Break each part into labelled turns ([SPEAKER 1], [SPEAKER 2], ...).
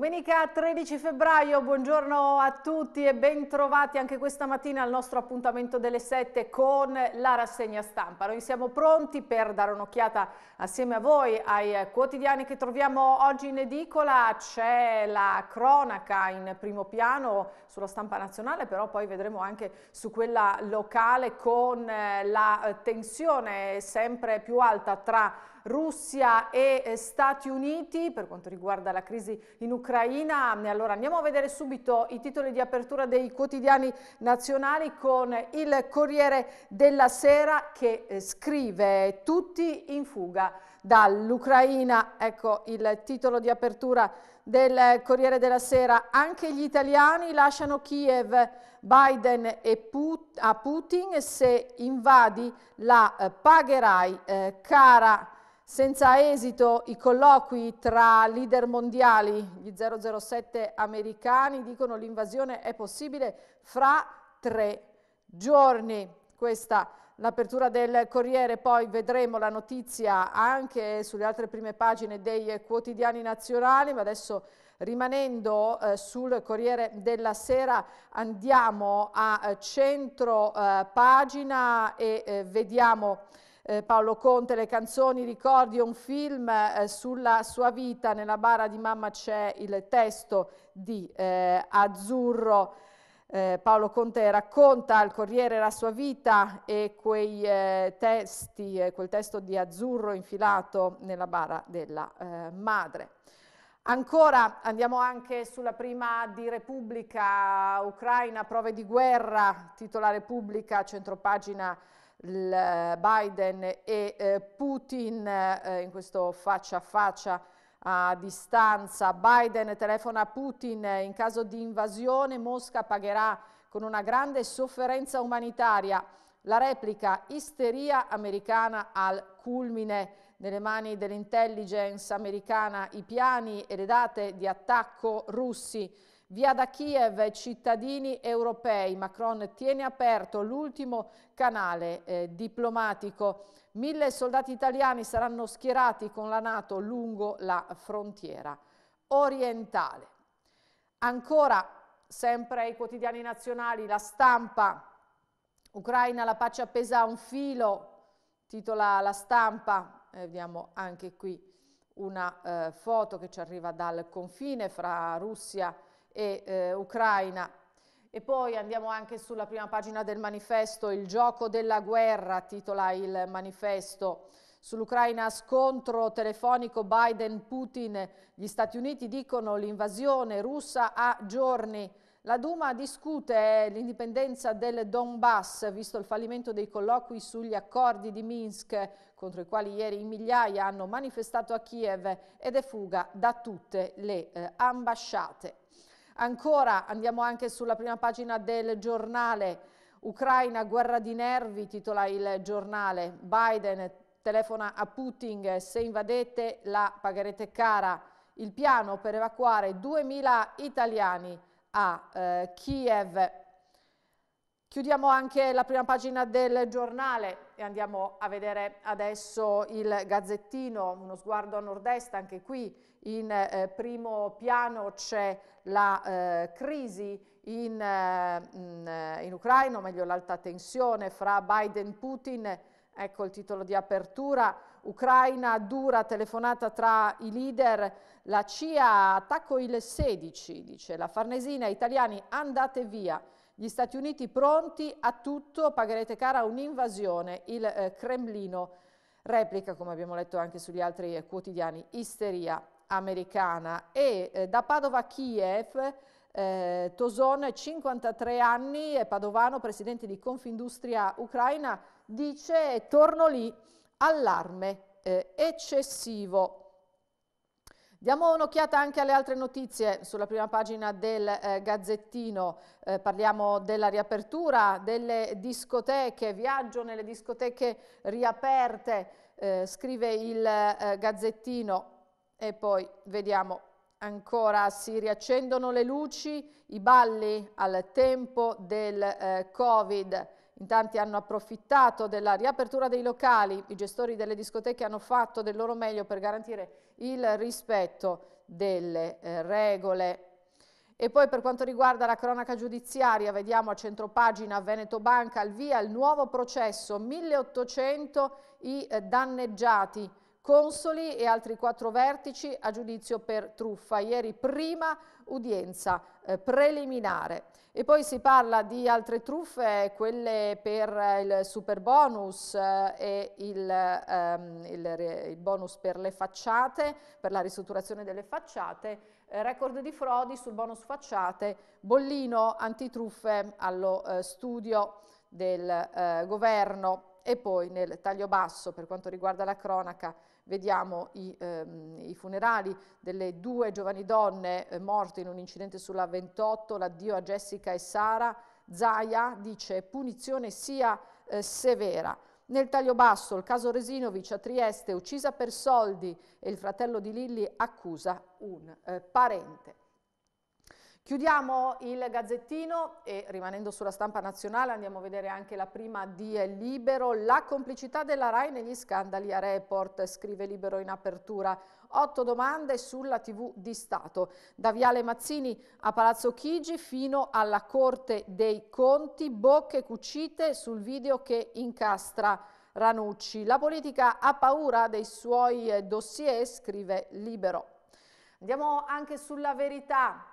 [SPEAKER 1] Domenica 13 febbraio, buongiorno a tutti e bentrovati anche questa mattina al nostro appuntamento delle 7 con la rassegna stampa. Noi siamo pronti per dare un'occhiata assieme a voi ai quotidiani che troviamo oggi in edicola. C'è la cronaca in primo piano sulla stampa nazionale, però poi vedremo anche su quella locale con eh, la tensione sempre più alta tra Russia e eh, Stati Uniti per quanto riguarda la crisi in Ucraina. Allora andiamo a vedere subito i titoli di apertura dei quotidiani nazionali con il Corriere della Sera che eh, scrive tutti in fuga dall'Ucraina. Ecco il titolo di apertura del Corriere della Sera. Anche gli italiani lasciano Kiev, Biden e Put a Putin se invadi la eh, pagherai eh, cara. Senza esito i colloqui tra leader mondiali, gli 007 americani, dicono l'invasione è possibile fra tre giorni. Questa l'apertura del Corriere, poi vedremo la notizia anche sulle altre prime pagine dei quotidiani nazionali, ma adesso rimanendo eh, sul Corriere della Sera andiamo a eh, centro eh, pagina e eh, vediamo eh, Paolo Conte, le canzoni, ricordi, un film eh, sulla sua vita, nella bara di mamma c'è il testo di eh, Azzurro, eh, Paolo Conte racconta al Corriere la sua vita e quei eh, testi, eh, quel testo di Azzurro infilato nella bara della madre. Ancora andiamo anche sulla prima di Repubblica Ucraina, prove di guerra, titola Repubblica, centropagina eh, Biden e eh, Putin eh, in questo faccia a faccia a distanza. Biden telefona a Putin eh, in caso di invasione Mosca pagherà con una grande sofferenza umanitaria. La replica isteria americana al culmine. Nelle mani dell'intelligence americana i piani e le date di attacco russi. Via da Kiev, cittadini europei, Macron tiene aperto l'ultimo canale eh, diplomatico. Mille soldati italiani saranno schierati con la Nato lungo la frontiera orientale. Ancora, sempre ai quotidiani nazionali, la stampa, Ucraina, la pace appesa a un filo, titola la stampa, eh, vediamo anche qui una eh, foto che ci arriva dal confine fra Russia e Russia e eh, Ucraina. E poi andiamo anche sulla prima pagina del manifesto, il gioco della guerra, titola il manifesto. Sull'Ucraina scontro telefonico Biden-Putin, gli Stati Uniti dicono l'invasione russa a giorni. La Duma discute eh, l'indipendenza del Donbass, visto il fallimento dei colloqui sugli accordi di Minsk, contro i quali ieri in migliaia hanno manifestato a Kiev ed è fuga da tutte le eh, ambasciate. Ancora andiamo anche sulla prima pagina del giornale. Ucraina, guerra di nervi, titola il giornale. Biden telefona a Putin, se invadete la pagherete cara. Il piano per evacuare 2.000 italiani a eh, Kiev. Chiudiamo anche la prima pagina del giornale e andiamo a vedere adesso il Gazzettino, uno sguardo a nord-est anche qui. In eh, primo piano c'è la eh, crisi in, mh, eh, eh, in, Ucraina, o meglio l'alta tensione fra Biden e Putin, ecco il titolo di apertura, Ucraina dura telefonata tra i leader, la CIA attacco il 16, dice la Farnesina, italiani andate via, gli Stati Uniti pronti a tutto, pagherete cara un'invasione, il eh, Cremlino replica, come abbiamo letto anche sugli altri eh, quotidiani, isteria americana e eh, da Padova a Kiev eh, Toson, 53 anni, è padovano, presidente di Confindustria Ucraina, dice torno lì, allarme eh, eccessivo. Diamo un'occhiata anche alle altre notizie sulla prima pagina del eh, Gazzettino. Eh, parliamo della riapertura delle discoteche, viaggio nelle discoteche riaperte, eh, scrive il eh, Gazzettino e poi vediamo ancora si riaccendono le luci, i balli al tempo del eh, Covid. In tanti hanno approfittato della riapertura dei locali, i gestori delle discoteche hanno fatto del loro meglio per garantire il rispetto delle eh, regole. E poi per quanto riguarda la cronaca giudiziaria, vediamo a centropagina Veneto Banca al via il nuovo processo 1800 i eh, danneggiati consoli e altri quattro vertici a giudizio per truffa. Ieri prima udienza eh, preliminare. E poi si parla di altre truffe, quelle per eh, il super bonus eh, e il, ehm, il, il, bonus per le facciate, per la ristrutturazione delle facciate, eh, record di frodi sul bonus facciate, bollino antitruffe allo eh, studio del governo e poi nel taglio basso per quanto riguarda la cronaca vediamo i, ehm, i, funerali delle due giovani donne eh, morte in un incidente sulla 28, l'addio a Jessica e Sara, Zaia dice punizione sia eh, severa. Nel taglio basso il caso Resinovic a Trieste, uccisa per soldi e il fratello di Lilli accusa un eh, parente. Chiudiamo il gazzettino e rimanendo sulla stampa nazionale andiamo a vedere anche la prima di Libero, la complicità della RAI negli scandali a report, scrive Libero in apertura. Otto domande sulla TV di Stato, da Viale Mazzini a Palazzo Chigi fino alla Corte dei Conti, bocche cucite sul video che incastra Ranucci. La politica ha paura dei suoi eh, dossier, scrive Libero. Andiamo anche sulla verità.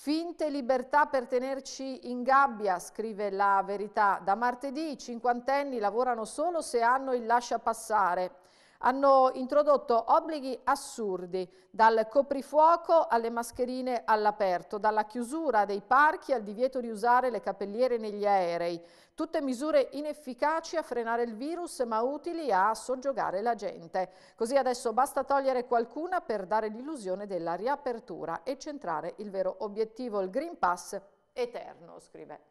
[SPEAKER 1] Finte libertà per tenerci in gabbia, scrive la verità. Da martedì i cinquantenni lavorano solo se hanno il lascia passare hanno introdotto obblighi assurdi, dal coprifuoco alle mascherine all'aperto, dalla chiusura dei parchi al divieto di usare le capelliere negli aerei. Tutte misure inefficaci a frenare il virus ma utili a soggiogare la gente. Così adesso basta togliere qualcuna per dare l'illusione della riapertura e centrare il vero obiettivo, il Green Pass eterno, scrive.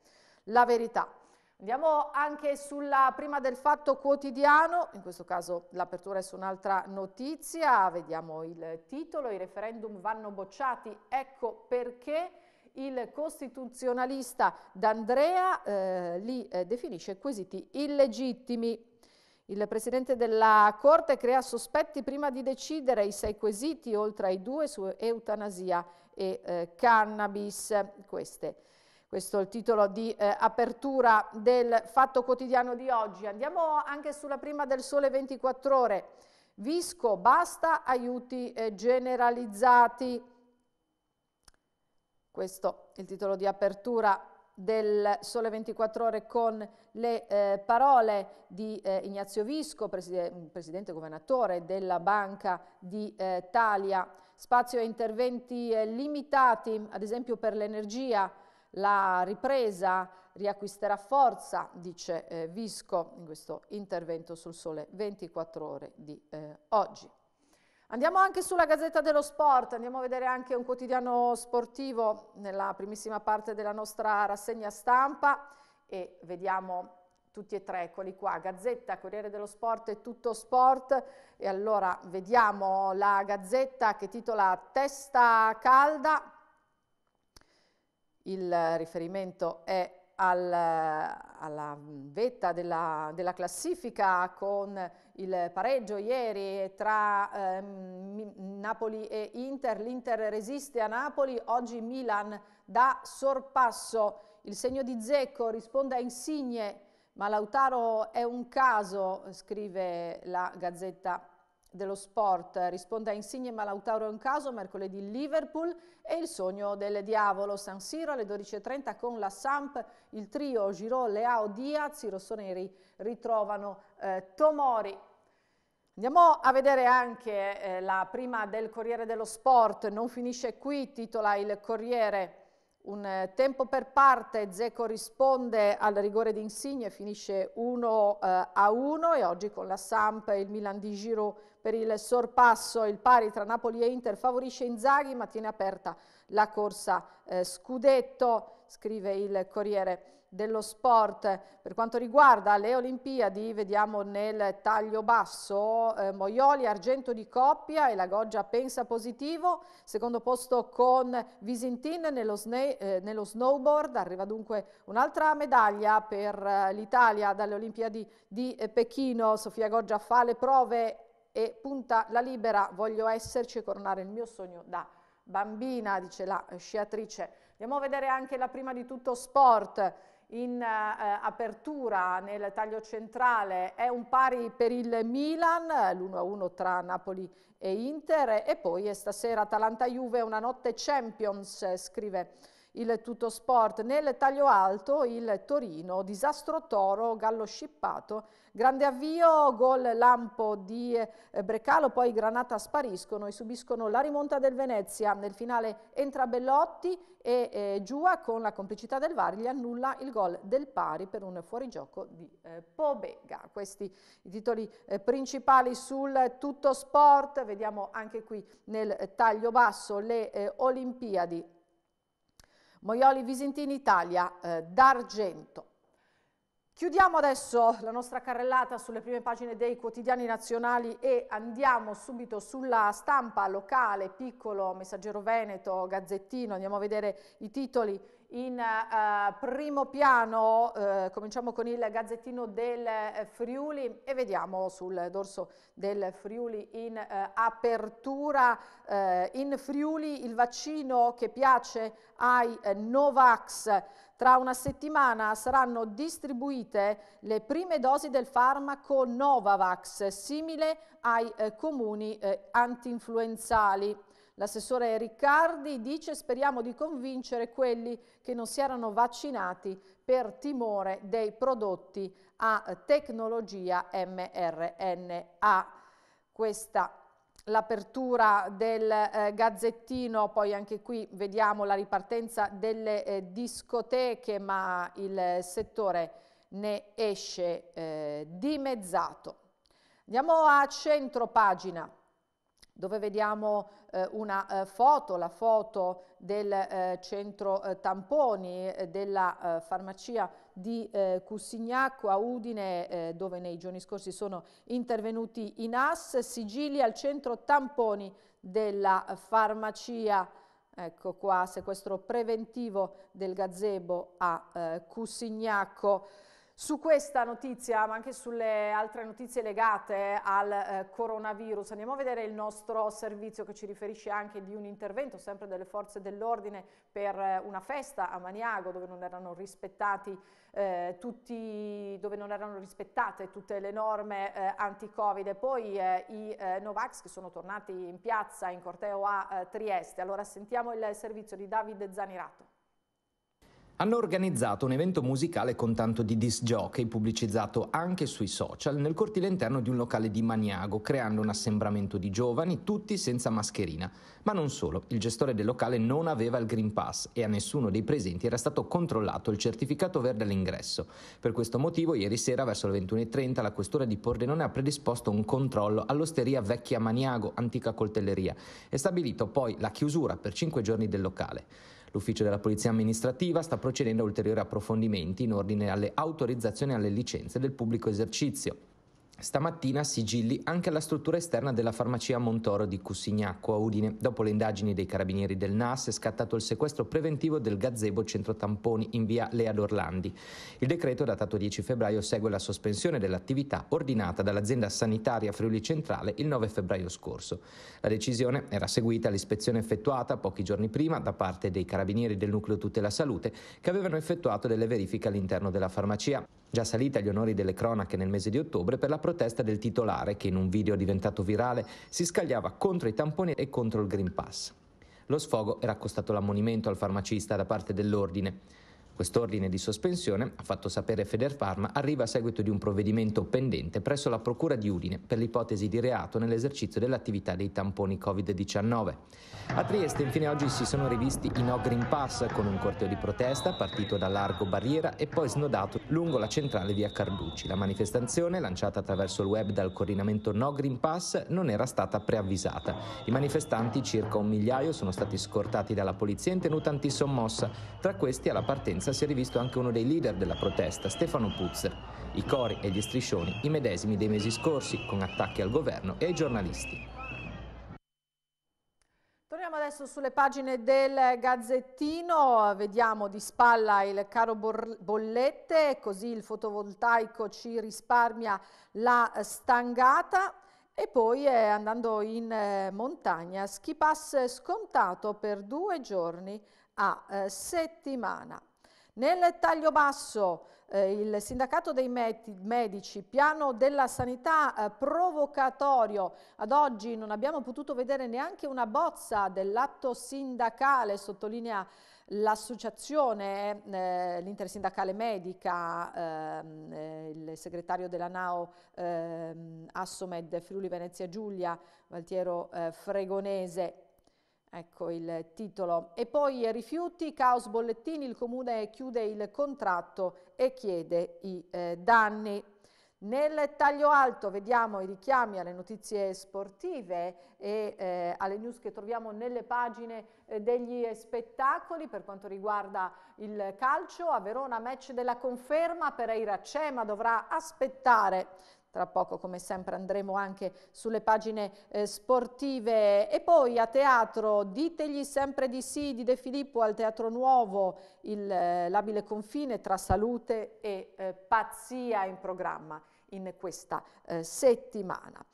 [SPEAKER 1] La verità. Andiamo anche sulla prima del fatto quotidiano, in questo caso l'apertura è su un'altra notizia, vediamo il titolo, i referendum vanno bocciati, ecco perché il costituzionalista D'Andrea eh, li eh, definisce quesiti illegittimi. Il presidente della Corte crea sospetti prima di decidere i sei quesiti, oltre ai due su eutanasia e eh, cannabis. Queste questo è il titolo di eh, apertura del Fatto Quotidiano di oggi. Andiamo anche sulla prima del Sole 24 Ore. Visco, basta aiuti eh, generalizzati. Questo è il titolo di apertura del Sole 24 Ore con le eh, parole di eh, Ignazio Visco, preside presidente governatore della Banca di Italia. Eh, Spazio a interventi eh, limitati, ad esempio per l'energia, la ripresa riacquisterà forza, dice eh, Visco in questo intervento sul sole 24 ore di eh, oggi. Andiamo anche sulla Gazzetta dello Sport, andiamo a vedere anche un quotidiano sportivo nella primissima parte della nostra rassegna stampa e vediamo tutti e tre, eccoli qua, Gazzetta, Corriere dello Sport e Tutto Sport. E allora vediamo la Gazzetta che titola Testa calda, il riferimento è al, alla vetta della, della, classifica con il pareggio ieri tra ehm, Napoli e Inter, l'Inter resiste a Napoli, oggi Milan dà sorpasso, il segno di Zecco risponde a Insigne, ma Lautaro è un caso, scrive la Gazzetta dello sport risponde a Insigne Malautauro in caso mercoledì Liverpool e il sogno del diavolo San Siro alle 12.30 con la Samp il trio Giro, Leao, Diaz i rossoneri ritrovano eh, Tomori Andiamo a vedere anche eh, la prima del Corriere dello Sport, non finisce qui, titola il Corriere un eh, tempo per parte, Zecco risponde al rigore di Insigne, finisce 1 eh, a 1 e oggi con la Samp il Milan di Giro per il sorpasso, il pari tra Napoli e Inter favorisce Inzaghi ma tiene aperta la corsa eh, scudetto, scrive il Corriere dello sport per quanto riguarda le Olimpiadi, vediamo nel taglio basso eh, Moioli argento di coppia e la Goggia pensa positivo, secondo posto con Visintin nello, eh, nello snowboard, arriva dunque un'altra medaglia per eh, l'Italia dalle Olimpiadi di eh, Pechino, Sofia Goggia fa le prove e punta la libera, voglio esserci e coronare il mio sogno da bambina, dice la sciatrice. Andiamo a vedere anche la prima di tutto sport in eh, eh, apertura nel taglio centrale è un pari per il Milan, l'1-1 tra Napoli e Inter e poi stasera Atalanta-Juve una notte Champions, eh, scrive il tutto sport. Nel taglio alto il Torino, disastro toro, gallo scippato Grande avvio, gol lampo di eh, Brecalo, poi Granata spariscono e subiscono la rimonta del Venezia. Nel finale entra Bellotti e eh, Giua con la complicità del VAR gli annulla il gol del pari per un fuorigioco di eh, Pobega. Questi i titoli eh, principali sul tutto sport, vediamo anche qui nel taglio basso le eh, Olimpiadi. Moioli Visentini Italia d'argento. Chiudiamo adesso la nostra carrellata sulle prime pagine dei quotidiani nazionali e andiamo subito sulla stampa locale, piccolo, Messaggero Veneto, Gazzettino, andiamo a vedere i titoli in eh, primo piano, eh, cominciamo con il Gazzettino del eh, Friuli e vediamo sul dorso del Friuli in eh, apertura. Eh, in Friuli il vaccino che piace ai eh, Novax. Tra una settimana saranno distribuite le prime dosi del farmaco Novavax, simile ai eh, comuni eh, antinfluenzali. L'assessore Riccardi dice speriamo di convincere quelli che non si erano vaccinati per timore dei prodotti a tecnologia mRNA. Questa l'apertura del eh, Gazzettino, poi anche qui vediamo la ripartenza delle eh, discoteche, ma il settore ne esce eh, dimezzato. Andiamo a centro pagina dove vediamo eh, una eh, foto, la foto del eh, centro tamponi della farmacia di eh, Cussignacco a Udine, eh, dove nei giorni scorsi sono intervenuti i NAS, sigilli al centro tamponi della farmacia. Ecco qua, sequestro preventivo del gazebo a eh, Cussignacco. Su questa notizia, ma anche sulle altre notizie legate al eh, coronavirus, andiamo a vedere il nostro servizio che ci riferisce anche di un intervento sempre delle forze dell'ordine per eh, una festa a Maniago dove non erano rispettati eh, tutti, dove non erano rispettate tutte le norme eh, anti-Covid poi eh, i eh, Novax che sono tornati in piazza in corteo a eh, Trieste. Allora sentiamo il servizio di Davide Zanirato
[SPEAKER 2] hanno organizzato un evento musicale con tanto di disc jockey pubblicizzato anche sui social nel cortile interno di un locale di Maniago, creando un assembramento di giovani, tutti senza mascherina. Ma non solo, il gestore del locale non aveva il Green Pass e a nessuno dei presenti era stato controllato il certificato verde all'ingresso. Per questo motivo, ieri sera verso le 21.30 la questura di Pordenone ha predisposto un controllo all'osteria Vecchia Maniago, antica coltelleria, e stabilito poi la chiusura per 5 giorni del locale. L'ufficio della Polizia Amministrativa sta procedendo a ulteriori approfondimenti in ordine alle autorizzazioni e alle licenze del pubblico esercizio. Stamattina sigilli anche alla struttura esterna della farmacia Montoro di Cussignacco a Udine. Dopo le indagini dei carabinieri del NAS è scattato il sequestro preventivo del gazebo centro tamponi in via Lea d'Orlandi. Il decreto datato 10 febbraio segue la sospensione dell'attività ordinata dall'azienda sanitaria Friuli Centrale il 9 febbraio scorso. La decisione era seguita all'ispezione effettuata pochi giorni prima da parte dei carabinieri del nucleo tutela salute che avevano effettuato delle verifiche all'interno della farmacia già salita agli onori delle cronache nel mese di ottobre per la protesta del titolare che in un video diventato virale si scagliava contro i tamponi e contro il Green Pass. Lo sfogo era costato l'ammonimento al farmacista da parte dell'ordine. Quest'ordine di sospensione, ha fatto sapere Federfarma, arriva a seguito di un provvedimento pendente presso la Procura di Udine per l'ipotesi di reato nell'esercizio dell'attività dei tamponi Covid-19. A Trieste infine oggi si sono rivisti i No Green Pass con un corteo di protesta partito da Largo Barriera e poi snodato lungo la centrale via Carducci. La manifestazione, lanciata attraverso il web dal coordinamento No Green Pass, non era stata preavvisata. I manifestanti, circa un migliaio, sono stati scortati dalla polizia in tenuta antisommossa, tra questi alla partenza minoranza si è rivisto anche uno dei leader della protesta, Stefano Puzzer. I cori e gli striscioni, i medesimi dei mesi scorsi, con attacchi al governo e ai giornalisti.
[SPEAKER 1] Torniamo adesso sulle pagine del Gazzettino, vediamo di spalla il caro bollette, così il fotovoltaico ci risparmia la stangata e poi eh, andando in eh, montagna, ski pass scontato per due giorni a eh, settimana. Nel taglio basso eh, il sindacato dei medici, piano della sanità eh, provocatorio, ad oggi non abbiamo potuto vedere neanche una bozza dell'atto sindacale, sottolinea l'associazione, eh, l'intersindacale medica, ehm, eh, il segretario della NAO ehm, Assomed Friuli Venezia Giulia, Valtiero eh, Fregonese, Ecco il titolo. E poi rifiuti, caos bollettini, il comune chiude il contratto e chiede i eh, danni. Nel taglio alto vediamo i richiami alle notizie sportive e eh, alle news che troviamo nelle pagine eh, degli spettacoli per quanto riguarda il calcio. A Verona match della conferma, Pereira Cema dovrà aspettare tra poco, come sempre, andremo anche sulle pagine eh, sportive. E poi a teatro, ditegli sempre di sì di De Filippo al Teatro Nuovo, il, eh, l'abile confine tra salute e eh, pazzia in programma in questa eh, settimana.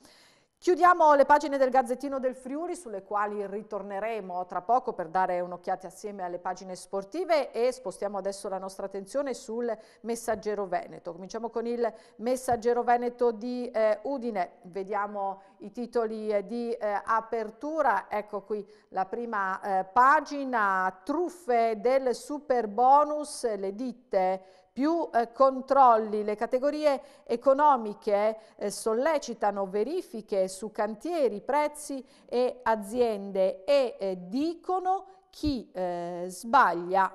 [SPEAKER 1] Chiudiamo le pagine del Gazzettino del Friuli sulle quali ritorneremo tra poco per dare un'occhiata assieme alle pagine sportive e spostiamo adesso la nostra attenzione sul Messaggero Veneto. Cominciamo con il Messaggero Veneto di eh, Udine, vediamo i titoli eh, di eh, apertura, ecco qui la prima eh, pagina, truffe del super bonus, le ditte più eh, controlli le categorie economiche eh, sollecitano verifiche su cantieri, prezzi e aziende e eh, dicono chi eh, sbaglia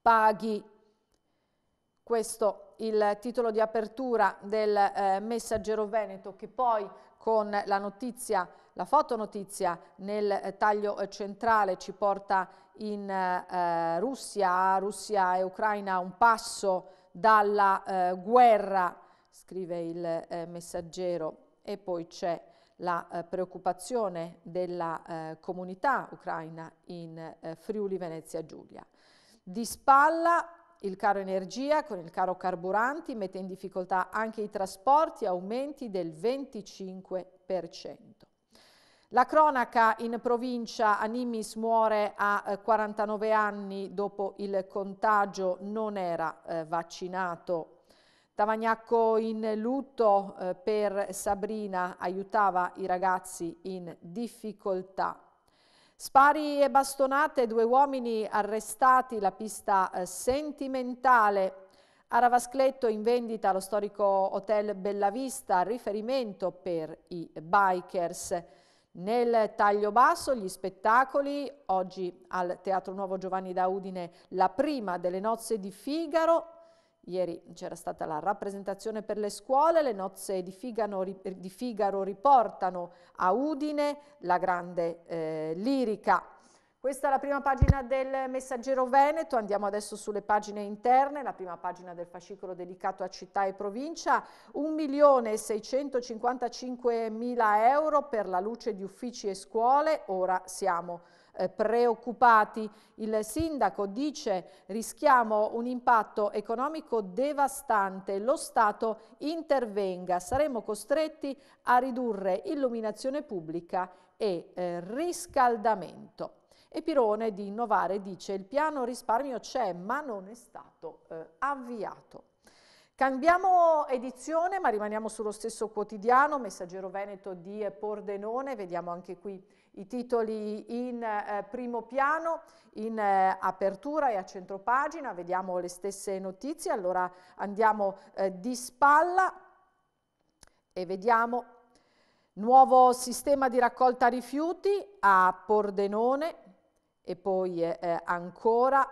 [SPEAKER 1] paghi. Questo il titolo di apertura del eh, Messaggero Veneto che poi con la notizia la fotonotizia nel eh, taglio eh, centrale ci porta in eh, Russia, Russia e Ucraina un passo dalla eh, guerra, scrive il eh, messaggero, e poi c'è la eh, preoccupazione della comunità ucraina in Friuli Venezia Giulia. Di spalla il caro energia con il caro carburanti mette in difficoltà anche i trasporti, aumenti del 25%. La cronaca in provincia, Animis muore a 49 eh, anni dopo il contagio, non era eh, vaccinato. Tavagnacco in lutto eh, per Sabrina, aiutava i ragazzi in difficoltà. Spari e bastonate, due uomini arrestati, la pista eh, sentimentale. A Ravascletto in vendita lo storico hotel Bellavista, riferimento per i bikers. Nel taglio basso gli spettacoli, oggi al Teatro Nuovo Giovanni da Udine la prima delle nozze di Figaro, Ieri c'era stata la rappresentazione per le scuole, le nozze di, Figano, di Figaro riportano a Udine la grande eh, lirica questa è la prima pagina del Messaggero Veneto, andiamo adesso sulle pagine interne, la prima pagina del fascicolo dedicato a città e provincia, 1.655.000 euro per la luce di uffici e scuole, ora siamo eh, preoccupati. Il sindaco dice rischiamo un impatto economico devastante, lo Stato intervenga, saremo costretti a ridurre illuminazione pubblica e eh, riscaldamento. E Pirone di innovare dice il piano risparmio c'è ma non è stato eh, avviato. Cambiamo edizione ma rimaniamo sullo stesso quotidiano, Messaggero Veneto di Pordenone, vediamo anche qui i titoli in eh, primo piano, in eh, apertura e a centropagina, vediamo le stesse notizie, allora andiamo eh, di spalla e vediamo nuovo sistema di raccolta rifiuti a Pordenone, e poi eh, ancora.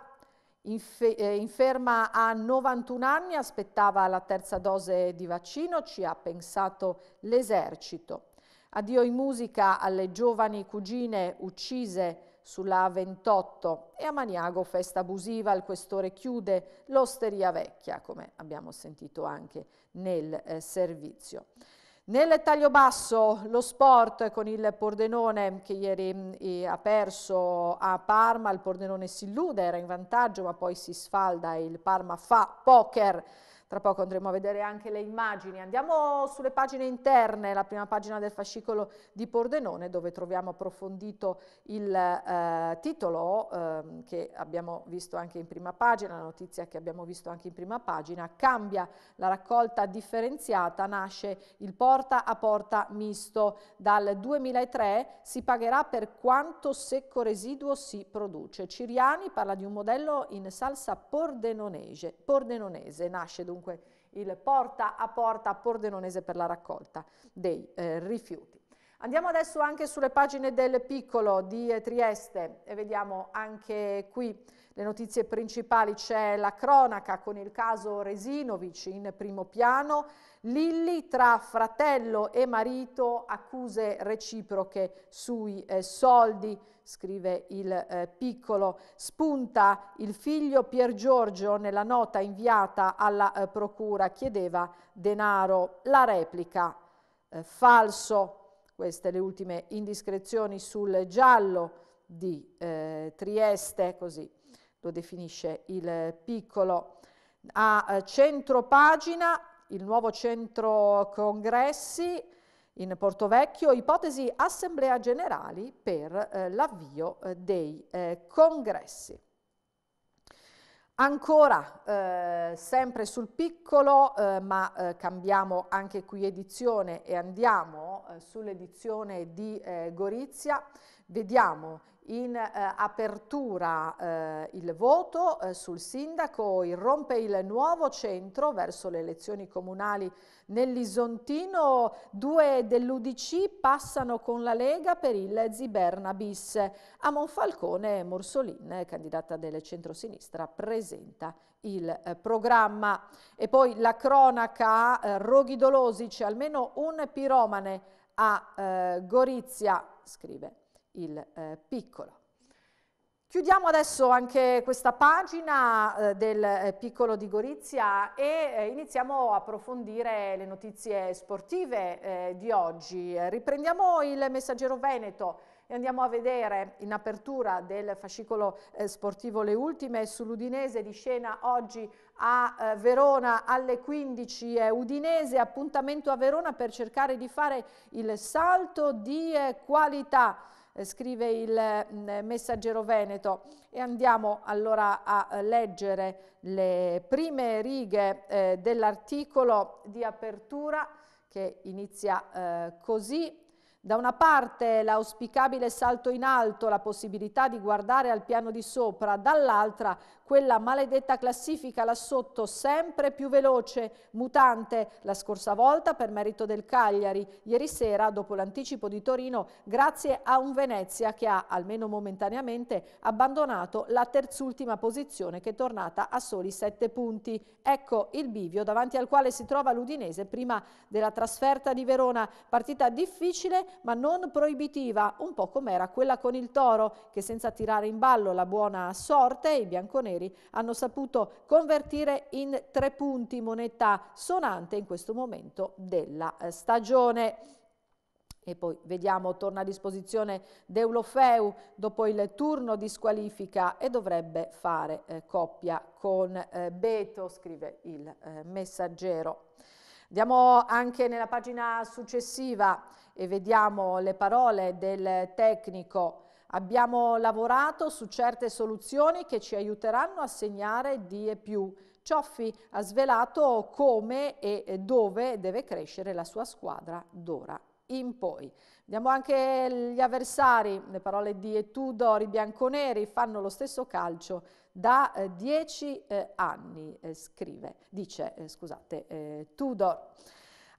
[SPEAKER 1] inferma a 91 anni, aspettava la terza dose di vaccino, ci ha pensato l'esercito. Addio in musica alle giovani cugine uccise sulla 28 e a Maniago festa abusiva, il questore chiude l'osteria vecchia, come abbiamo sentito anche nel eh, servizio. Nel taglio basso lo sport con il Pordenone che ieri mm, ha perso a Parma, il Pordenone si illude, era in vantaggio ma poi si sfalda e il Parma fa poker tra poco andremo a vedere anche le immagini. Andiamo sulle pagine interne, la prima pagina del fascicolo di Pordenone dove troviamo approfondito il eh, titolo eh, che abbiamo visto anche in prima pagina, la notizia che abbiamo visto anche in prima pagina. Cambia la raccolta differenziata, nasce il porta a porta misto. Dal 2003 si pagherà per quanto secco residuo si produce. Ciriani parla di un modello in salsa pordenonese. pordenonese. Nasce dunque dunque il porta a porta pordenonese per la raccolta dei eh, rifiuti. Andiamo adesso anche sulle pagine del Piccolo di Trieste e vediamo anche qui le notizie principali. C'è la cronaca con il caso Resinovic in primo piano, Lilli tra fratello e marito accuse reciproche sui eh, soldi scrive il eh, piccolo, spunta il figlio Pier Giorgio nella nota inviata alla eh, procura, chiedeva denaro, la replica eh, falso, queste le ultime indiscrezioni sul giallo di eh, Trieste, così lo definisce il eh, piccolo. A eh, centro pagina, il nuovo centro congressi, in Porto Vecchio, ipotesi assemblea generali per eh, l'avvio eh, dei eh, congressi. Ancora, eh, sempre sul piccolo, eh, ma eh, cambiamo anche qui edizione e andiamo sull'edizione di Gorizia, vediamo in eh, apertura eh, il voto eh, sul sindaco, irrompe il nuovo centro verso le elezioni comunali nell'Isontino, due dell'Udc passano con la Lega per il Ziberna bis. A Monfalcone Morsolin, candidata del centro-sinistra, presenta il eh, programma. E poi la cronaca, eh, Roghi Dolosi, c'è almeno un piromane a eh, Gorizia, scrive il eh, piccolo. Chiudiamo adesso anche questa pagina eh, del eh, piccolo di Gorizia e eh, iniziamo a approfondire le notizie sportive eh, di oggi. Riprendiamo il messaggero Veneto e andiamo a vedere in apertura del fascicolo eh, sportivo le ultime sull'Udinese di scena oggi a eh, Verona alle 15 eh, Udinese appuntamento a Verona per cercare di fare il salto di qualità eh, scrive il mm, messaggero Veneto e andiamo allora a eh, leggere le prime righe eh, dell'articolo di apertura che inizia così. Da una parte l'auspicabile salto in alto, la possibilità di guardare al piano di sopra, dall'altra quella maledetta classifica là sotto sempre più veloce, mutante, la scorsa volta per merito del Cagliari, ieri sera dopo l'anticipo di Torino grazie a un Venezia che ha, almeno momentaneamente, abbandonato la terzultima posizione che è tornata a soli 7 punti. Ecco il bivio davanti al quale si trova l'Udinese prima della trasferta di Verona, partita difficile ma non proibitiva, un po' come era quella con il Toro che senza tirare in ballo la buona sorte i bianconeri ieri hanno saputo convertire in tre punti moneta sonante in questo momento della eh, stagione. E poi vediamo, torna a disposizione Deulofeu dopo il turno di squalifica e dovrebbe fare eh, coppia con eh, Beto, scrive il eh, messaggero. Andiamo anche nella pagina successiva e vediamo le parole del tecnico Abbiamo lavorato su certe soluzioni che ci aiuteranno a segnare di e più. Cioffi ha svelato come e dove deve crescere la sua squadra d'ora in poi. Vediamo anche gli avversari, le parole di Etudor, i bianconeri fanno lo stesso calcio da 10 eh, eh, anni, eh, scrive, dice, eh, scusate, eh, Tudor.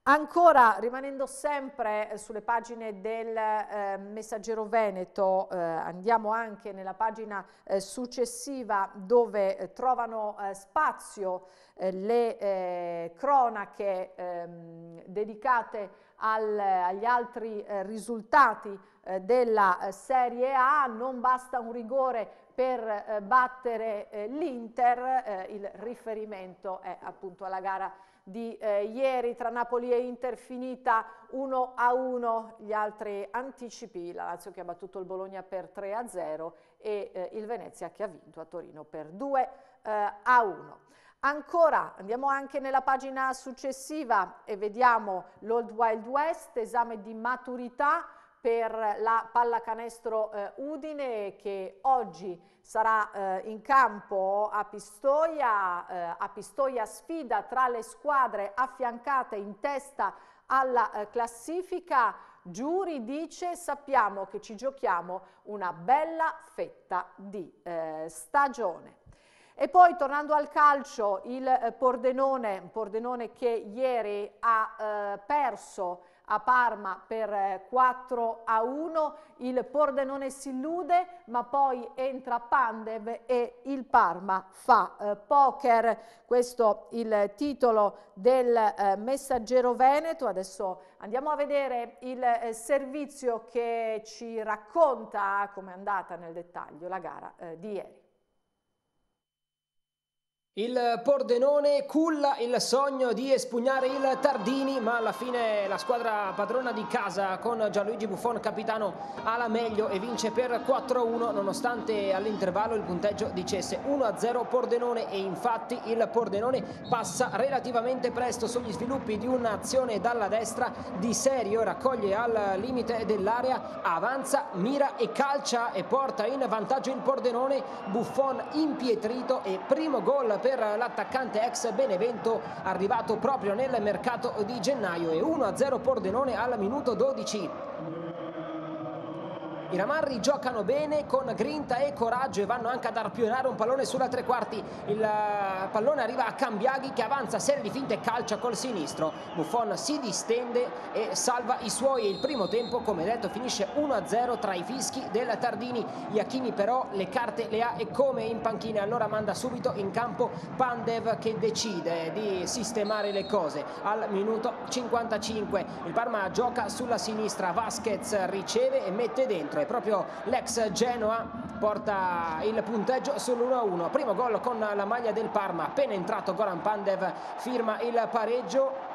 [SPEAKER 1] Ancora, rimanendo sempre eh, sulle pagine del eh, Messaggero Veneto, eh, andiamo anche nella pagina eh, successiva dove eh, trovano eh, spazio le cronache ehm, dedicate al, agli altri risultati della Serie A, non basta un rigore per battere l'Inter, il riferimento è appunto alla gara di eh, ieri tra Napoli e Inter finita 1 a 1, gli altri anticipi, la Lazio che ha battuto il Bologna per 3 a 0 e eh, il Venezia che ha vinto a Torino per 2 eh, a 1. Ancora andiamo anche nella pagina successiva e vediamo l'Old Wild West, esame di maturità per la pallacanestro eh, Udine che oggi sarà eh, in campo a Pistoia, eh, a Pistoia sfida tra le squadre affiancate in testa alla eh, classifica. Giuri dice sappiamo che ci giochiamo una bella fetta di eh, stagione. E poi tornando al calcio, il eh, Pordenone, Pordenone che ieri ha eh, perso a Parma per 4 eh, a 1, il Pordenone si illude ma poi entra Pandev e il Parma fa eh, poker, questo il titolo del eh, messaggero Veneto, adesso andiamo a vedere il eh, servizio che ci racconta come è andata nel dettaglio la gara eh, di ieri.
[SPEAKER 3] Il Pordenone culla il sogno di espugnare il Tardini, ma alla fine la squadra padrona di casa con Gianluigi Buffon capitano ha la meglio e vince per 4-1 nonostante all'intervallo il punteggio dicesse 1-0 Pordenone e infatti il Pordenone passa relativamente presto sugli sviluppi di un'azione dalla destra di serio, raccoglie al limite dell'area, avanza, mira e calcia e porta in vantaggio il Pordenone, Buffon impietrito e primo gol per l'attaccante ex Benevento arrivato proprio nel mercato di gennaio e 1-0 Pordenone al minuto 12. I Ramarri giocano bene con grinta e coraggio e vanno anche ad arpionare un pallone sulla tre quarti. Il eh, pallone arriva a Cambiaghi che avanza, serie di finte e calcia col sinistro. Buffon si distende e salva i suoi. Il primo tempo, come detto, finisce 1-0 tra i fischi del Tardini. Iachini però le carte le ha e come in panchina. Allora manda subito in campo Pandev che decide di sistemare le cose. Al minuto 55 il Parma gioca sulla sinistra, Vasquez riceve e mette dentro e proprio l'ex Genoa porta il punteggio sull'1-1. Primo gol con la maglia del Parma, appena entrato Goran Pandev firma il pareggio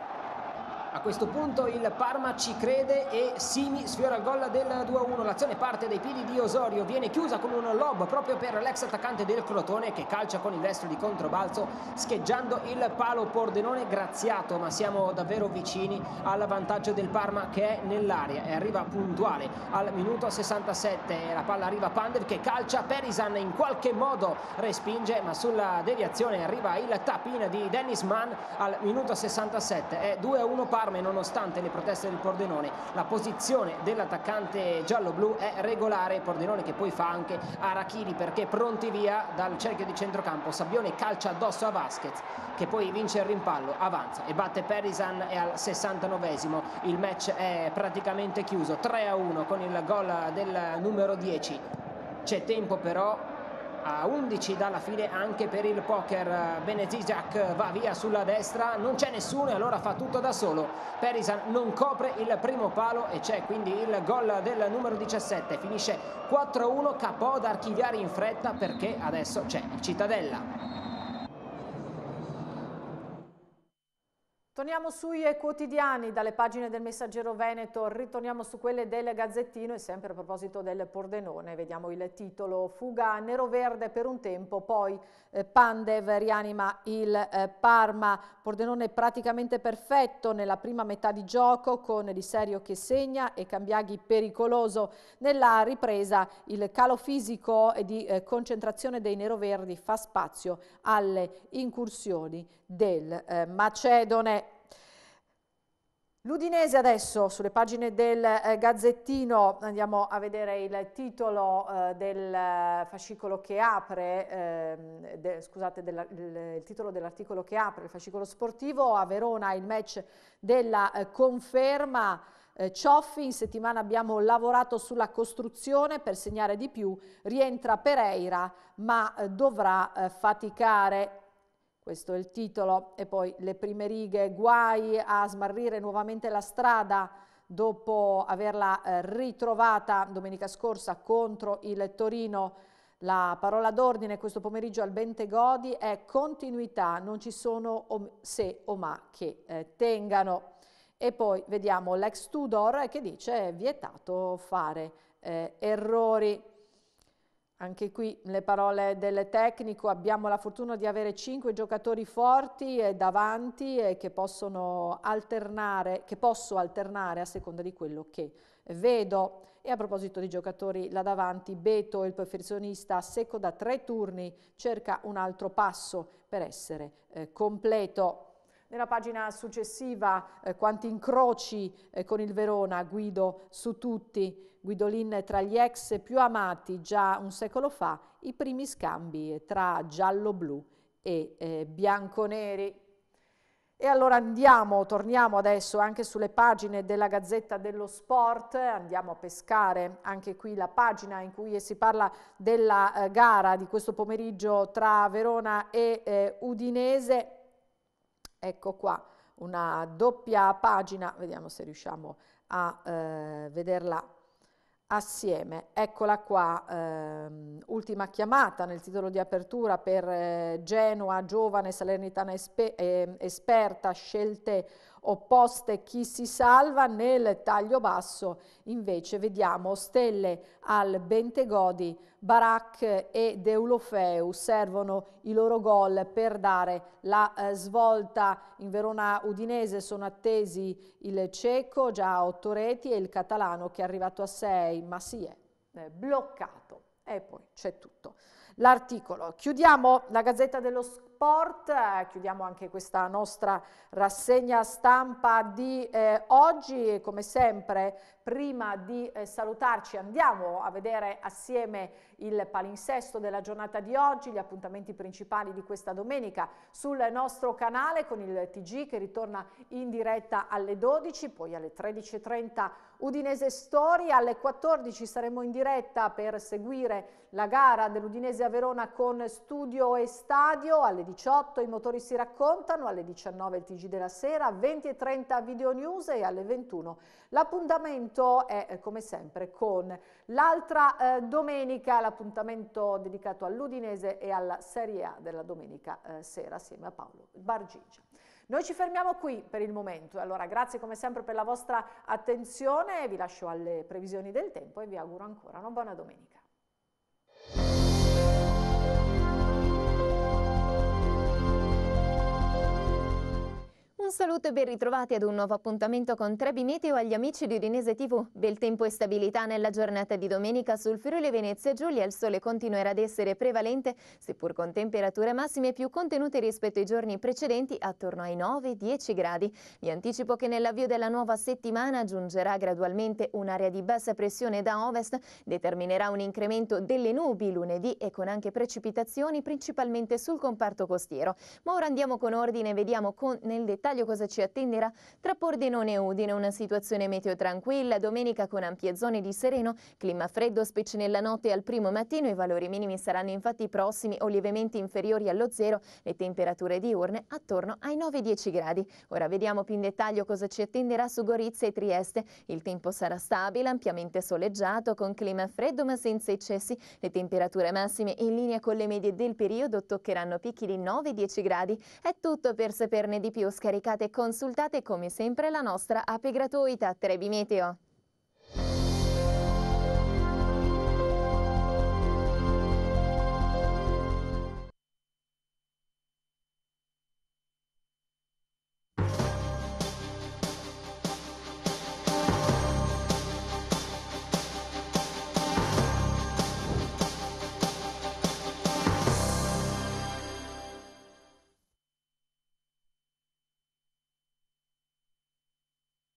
[SPEAKER 3] a questo punto il Parma ci crede e Simi sfiora il gol del 2-1. L'azione parte dai piedi di Osorio, viene chiusa con un lob proprio per l'ex attaccante del Crotone che calcia con il destro di controbalzo scheggiando il palo Pordenone graziato, ma siamo davvero vicini al vantaggio del Parma che è nell'aria e arriva puntuale al minuto 67. La palla arriva a Pandev che calcia Perisan in qualche modo respinge, ma sulla deviazione arriva il tapin di Dennis Mann al minuto 67. È 2-1 Parma allarme nonostante le proteste del Pordenone. La posizione dell'attaccante giallo-blu è regolare, Pordenone che poi fa anche Arachidi perché pronti via dal cerchio di centrocampo. Sabbione calcia addosso a Vasquez che poi vince il rimpallo, avanza e batte Perisan e al 69esimo il match è praticamente chiuso 3 a 1 con il gol del numero 10. C'è tempo però a 11 dalla fine anche per il poker bene Zizak va via sulla destra non c'è nessuno e allora fa tutto da solo Perisan non copre il primo palo e c'è quindi il gol del numero 17 finisce 4-1 Capò ad archiviare in fretta perché adesso c'è il Cittadella
[SPEAKER 1] Torniamo sui eh, quotidiani, dalle pagine del Messaggero Veneto, ritorniamo su quelle del Gazzettino e sempre a proposito del Pordenone, vediamo il titolo Fuga nero-verde per un tempo, poi eh, Pandev rianima il eh, Parma, Pordenone praticamente perfetto nella prima metà di gioco con Di Serio che segna e Cambiaghi pericoloso. Nella ripresa il calo fisico e di eh, concentrazione dei neroverdi fa spazio alle incursioni del eh, Macedone. L'Udinese adesso sulle pagine del eh, Gazzettino, andiamo a vedere il titolo eh, del eh, fascicolo che apre, eh, de, scusate, della, il, il, titolo dell'articolo che apre il fascicolo sportivo, a Verona il match della eh, conferma, eh, Cioffi, in settimana abbiamo lavorato sulla costruzione per segnare di più, rientra Pereira ma dovrà faticare questo è il titolo, e poi le prime righe, guai a smarrire nuovamente la strada dopo averla eh, ritrovata domenica scorsa contro il Torino. La parola d'ordine questo pomeriggio al Bentegodi è continuità, non ci sono o se o ma che eh, tengano. E poi vediamo l'ex Tudor che dice è vietato fare eh, errori. Anche qui le parole del tecnico, abbiamo la fortuna di avere cinque giocatori forti e davanti e che possono alternare, che posso alternare a seconda di quello che vedo. E a proposito di giocatori là davanti, Beto, il perfezionista, secco da tre turni, cerca un altro passo per essere eh, completo. Nella pagina successiva, eh, quanti incroci eh, con il Verona, Guido su tutti Guidolin tra gli ex più amati già un secolo fa, i primi scambi tra giallo-blu e eh, bianco-neri. E allora andiamo, torniamo adesso anche sulle pagine della Gazzetta dello Sport, andiamo a pescare anche qui la pagina in cui si parla della eh, gara di questo pomeriggio tra Verona e eh, Udinese. Ecco qua una doppia pagina, vediamo se riusciamo a eh, vederla assieme. Eccola qua, ehm, ultima chiamata nel titolo di apertura per eh, Genoa, giovane, salernitana espe eh, esperta, scelte opposte chi si salva, nel taglio basso invece vediamo stelle al Bentegodi, Barak e Deulofeu servono i loro gol per dare la eh, svolta. In Verona Udinese sono attesi il ceco, già a otto reti, e il catalano che è arrivato a sei, ma si è eh, bloccato. E poi c'è tutto. L'articolo. Chiudiamo la Gazzetta dello Sport sport, eh, chiudiamo anche questa nostra rassegna stampa di eh, oggi come sempre prima di eh, salutarci andiamo a vedere assieme il palinsesto della giornata di oggi, gli appuntamenti principali di questa domenica sul nostro canale con il TG che ritorna in diretta alle 12, poi alle 13.30 Udinese Story, alle 14 saremo in diretta per seguire la gara dell'Udinese a Verona con studio e stadio, alle 18 i motori si raccontano, alle 19 il TG della sera, 20 e 30 video news e alle 21 l'appuntamento è eh, come sempre con l'altra eh, domenica, l'appuntamento dedicato all'Udinese e alla Serie A della domenica eh, sera assieme a Paolo Bargigia. Noi ci fermiamo qui per il momento, allora grazie come sempre per la vostra attenzione, vi lascio alle previsioni del tempo e vi auguro ancora una buona domenica.
[SPEAKER 4] Un saluto e ben ritrovati ad un nuovo appuntamento con Trebi Meteo agli amici di Udinese TV. Bel tempo e stabilità nella giornata di domenica sul Friuli Venezia Giulia. Il sole continuerà ad essere prevalente, seppur con temperature massime più contenute rispetto ai giorni precedenti, attorno ai 9-10 gradi. Vi anticipo che nell'avvio della nuova settimana giungerà gradualmente un'area di bassa pressione da ovest, determinerà un incremento delle nubi lunedì e con anche precipitazioni principalmente sul comparto costiero. Ma ora andiamo con ordine e vediamo con, nel dettaglio dettaglio cosa ci attenderà tra Pordenone e Udine. Una situazione meteo tranquilla, domenica con ampie zone di sereno, clima freddo specie nella notte al primo mattino. I valori minimi saranno infatti prossimi o lievemente inferiori allo zero, le temperature diurne attorno ai 9-10 gradi. Ora vediamo più in dettaglio cosa ci attenderà su Gorizia e Trieste. Il tempo sarà stabile, ampiamente soleggiato, con clima freddo ma senza eccessi. Le temperature massime in linea con le medie del periodo toccheranno picchi di 9-10 gradi. È tutto per saperne di più, scaricate cercate e consultate come sempre la nostra app gratuita Trebi Meteo.